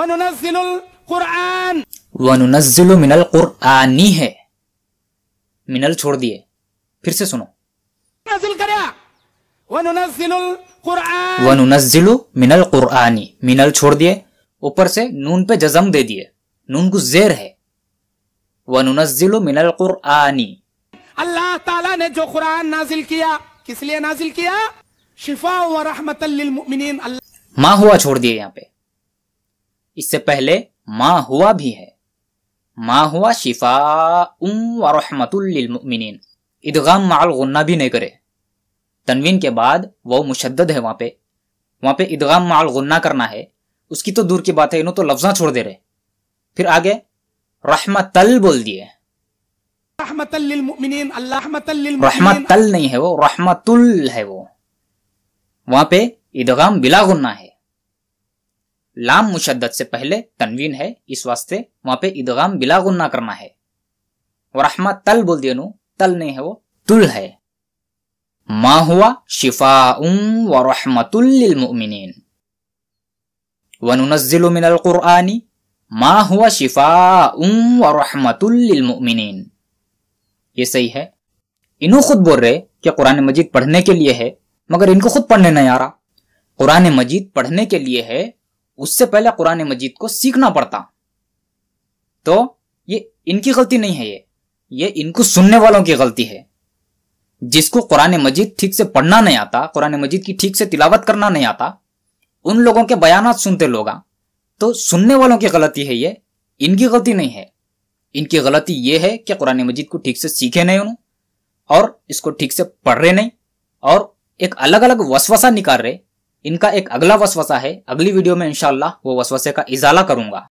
मिनल कुरानी है मिनल छोड़ दिए फिर से सुनो वनुनजिल मिनल कुरानी मिनल छोड़ दिए ऊपर से नून पे जजम दे दिए नून को जेर है वन वनुनजिल मिनल कुरानी अल्लाह ताला ने जो कुरान नाजिल किया किस लिए नाजिल किया शिफा व रहमत माँ हुआ छोड़ दिए यहाँ पे इससे पहले मा हुआ भी है मा हुआ शिफा उम व माल गुन्ना भी नहीं करे तनवीन के बाद वो मुशद है वहां पे वहां पे ईदगाम माल गुन्ना करना है उसकी तो दूर की बात है इन्हों तो लफ्जा छोड़ दे रहे फिर आगे रहमतल बोल दिए रहमतल नहीं है वो रहमतुल है वो वहां पे ईदगाम बिला गुन्ना है लाम मुशद्दत से पहले तनवीन है इस वास्ते वहां पे ईदगाम बिला गुन्ना करना है और रहमा तल बोल दिया तल नहीं है वो तुल है मा हुआ शिफा व रहमतुल्लिन वनुनजिल मिनल कुरआनी मा हुआ शिफा व रहमतुल्लिन ये सही है इन्हों खुद बोल रहे कि कुरान मजीद पढ़ने के लिए है मगर इनको खुद पढ़ने नहीं आ रहा कुरान मजीद पढ़ने के लिए है उससे पहले कुरान मजीद को सीखना पड़ता तो ये इनकी गलती नहीं है ये ये इनको सुनने वालों की गलती है जिसको कुरान मजीद ठीक से पढ़ना नहीं आता कुरान मजीद की ठीक से तिलावत करना नहीं आता उन लोगों के बयान सुनते लोग तो सुनने वालों की गलती है ये इनकी गलती नहीं है इनकी गलती ये है कि कुरान मजीद को ठीक से सीखे नहीं उन्होंने और इसको ठीक से पढ़ रहे नहीं और एक अलग अलग वसवसा निकाल रहे इनका एक अगला वसवसा है अगली वीडियो में इंशाला वो वसवसे का इजाला करूंगा